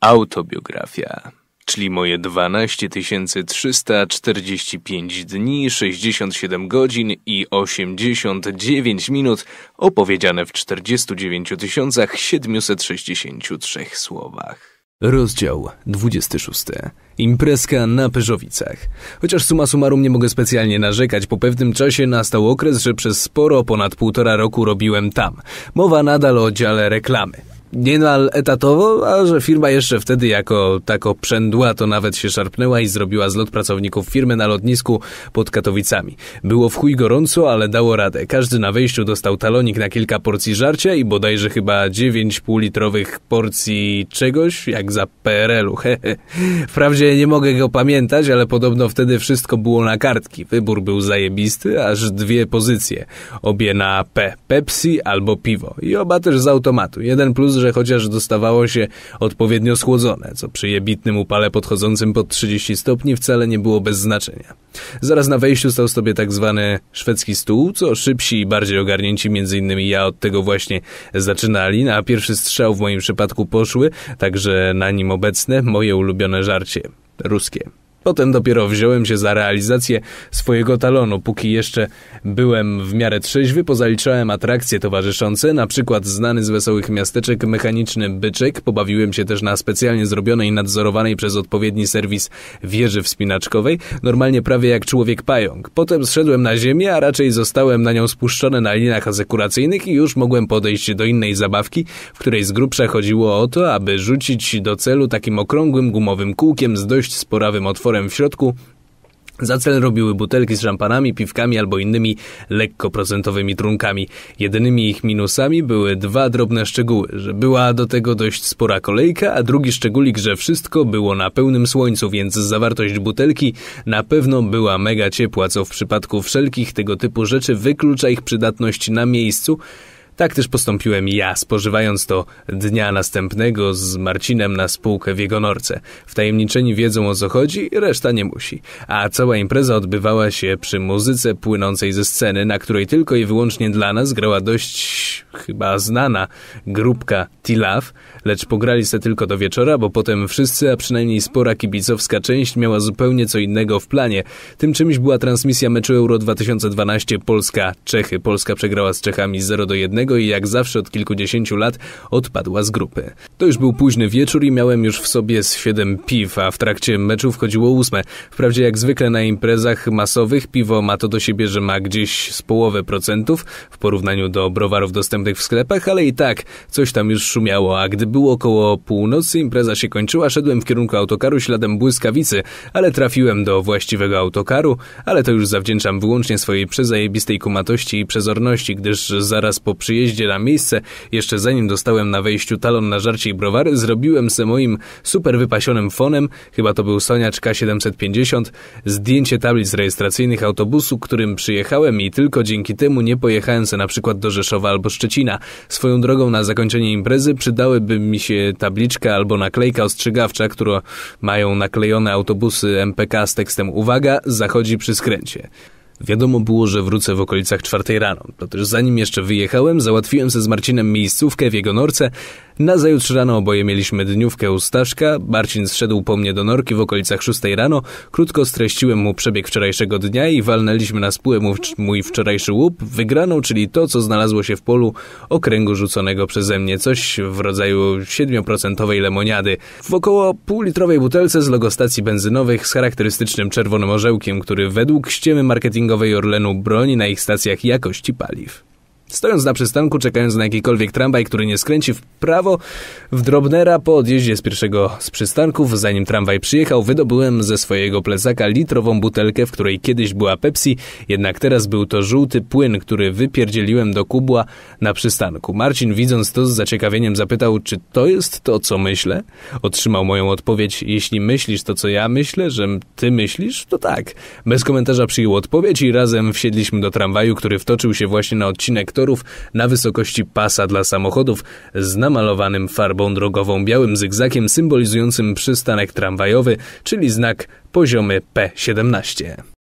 Autobiografia, czyli moje 12 345 dni, 67 godzin i 89 minut opowiedziane w 49 763 słowach. Rozdział 26. Imprezka na Pyżowicach. Chociaż suma summarum nie mogę specjalnie narzekać, po pewnym czasie nastał okres, że przez sporo ponad półtora roku robiłem tam. Mowa nadal o dziale reklamy niemal etatowo, a że firma jeszcze wtedy jako tako przędła, to nawet się szarpnęła i zrobiła zlot pracowników firmy na lotnisku pod Katowicami. Było w chuj gorąco, ale dało radę. Każdy na wejściu dostał talonik na kilka porcji żarcia i bodajże chyba 9,5 półlitrowych porcji czegoś, jak za PRL-u. Wprawdzie nie mogę go pamiętać, ale podobno wtedy wszystko było na kartki. Wybór był zajebisty, aż dwie pozycje. Obie na P. Pepsi albo piwo. I oba też z automatu. Jeden plus że chociaż dostawało się odpowiednio schłodzone, co przy jebitnym upale podchodzącym pod 30 stopni wcale nie było bez znaczenia. Zaraz na wejściu stał sobie tak zwany szwedzki stół, co szybsi i bardziej ogarnięci między innymi ja od tego właśnie zaczynali, no a pierwszy strzał w moim przypadku poszły, także na nim obecne moje ulubione żarcie, ruskie. Potem dopiero wziąłem się za realizację swojego talonu, póki jeszcze byłem w miarę trzeźwy, pozaliczałem atrakcje towarzyszące, na przykład znany z wesołych miasteczek mechaniczny byczek, pobawiłem się też na specjalnie zrobionej, nadzorowanej przez odpowiedni serwis wieży wspinaczkowej, normalnie prawie jak człowiek pająk. Potem zszedłem na ziemię, a raczej zostałem na nią spuszczony na linach asekuracyjnych i już mogłem podejść do innej zabawki, w której z grubsza chodziło o to, aby rzucić do celu takim okrągłym gumowym kółkiem z dość sporawym otworem w środku, za cel robiły butelki z szampanami, piwkami albo innymi lekkoprocentowymi trunkami. Jedynymi ich minusami były dwa drobne szczegóły, że była do tego dość spora kolejka, a drugi szczególik, że wszystko było na pełnym słońcu, więc zawartość butelki na pewno była mega ciepła, co w przypadku wszelkich tego typu rzeczy wyklucza ich przydatność na miejscu, tak też postąpiłem ja, spożywając to dnia następnego z Marcinem na spółkę w jego norce. Wtajemniczeni wiedzą o co chodzi, reszta nie musi. A cała impreza odbywała się przy muzyce płynącej ze sceny, na której tylko i wyłącznie dla nas grała dość chyba znana grupka Tilaf, lecz pograli se tylko do wieczora, bo potem wszyscy, a przynajmniej spora kibicowska część miała zupełnie co innego w planie. Tym czymś była transmisja meczu Euro 2012 Polska-Czechy. Polska przegrała z Czechami 0 do 1, i jak zawsze od kilkudziesięciu lat odpadła z grupy. To już był późny wieczór i miałem już w sobie z siedem piw, a w trakcie meczu wchodziło ósme. Wprawdzie jak zwykle na imprezach masowych piwo ma to do siebie, że ma gdzieś z połowę procentów w porównaniu do browarów dostępnych w sklepach, ale i tak coś tam już szumiało, a gdy było około północy impreza się kończyła, szedłem w kierunku autokaru śladem błyskawicy, ale trafiłem do właściwego autokaru, ale to już zawdzięczam wyłącznie swojej przezajebistej kumatości i przezorności, gdyż zaraz po przyjęciu jeździe na miejsce, jeszcze zanim dostałem na wejściu talon na żarcie i browary, zrobiłem se moim super wypasionym fonem, chyba to był Soniacz K750, zdjęcie tablic rejestracyjnych autobusu, którym przyjechałem i tylko dzięki temu nie pojechałem se na przykład do Rzeszowa albo Szczecina. Swoją drogą na zakończenie imprezy przydałyby mi się tabliczka albo naklejka ostrzegawcza, którą mają naklejone autobusy MPK z tekstem Uwaga, zachodzi przy skręcie. Wiadomo było, że wrócę w okolicach czwartej rano, toteż zanim jeszcze wyjechałem, załatwiłem ze z Marcinem miejscówkę w jego norce. Nazajutrz rano oboje mieliśmy dniówkę u Staszka, Marcin zszedł po mnie do norki w okolicach szóstej rano, krótko streściłem mu przebieg wczorajszego dnia i walnęliśmy na spółę mój wczorajszy łup, wygraną, czyli to, co znalazło się w polu okręgu rzuconego przeze mnie, coś w rodzaju 7% lemoniady, w około półlitrowej butelce z logo stacji benzynowych z charakterystycznym czerwonym orzełkiem, który według ściemy marketingu marketingowej Orlenu broni na ich stacjach jakości paliw. Stojąc na przystanku, czekając na jakikolwiek tramwaj, który nie skręci w prawo, w Drobnera po odjeździe z pierwszego z przystanków, zanim tramwaj przyjechał, wydobyłem ze swojego plecaka litrową butelkę, w której kiedyś była Pepsi, jednak teraz był to żółty płyn, który wypierdzieliłem do kubła na przystanku. Marcin, widząc to z zaciekawieniem, zapytał, czy to jest to, co myślę? Otrzymał moją odpowiedź, jeśli myślisz to, co ja myślę, że ty myślisz, to tak. Bez komentarza przyjął odpowiedź i razem wsiedliśmy do tramwaju, który wtoczył się właśnie na odcinek reflektorów na wysokości pasa dla samochodów z namalowanym farbą drogową białym zygzakiem symbolizującym przystanek tramwajowy, czyli znak poziomy P17.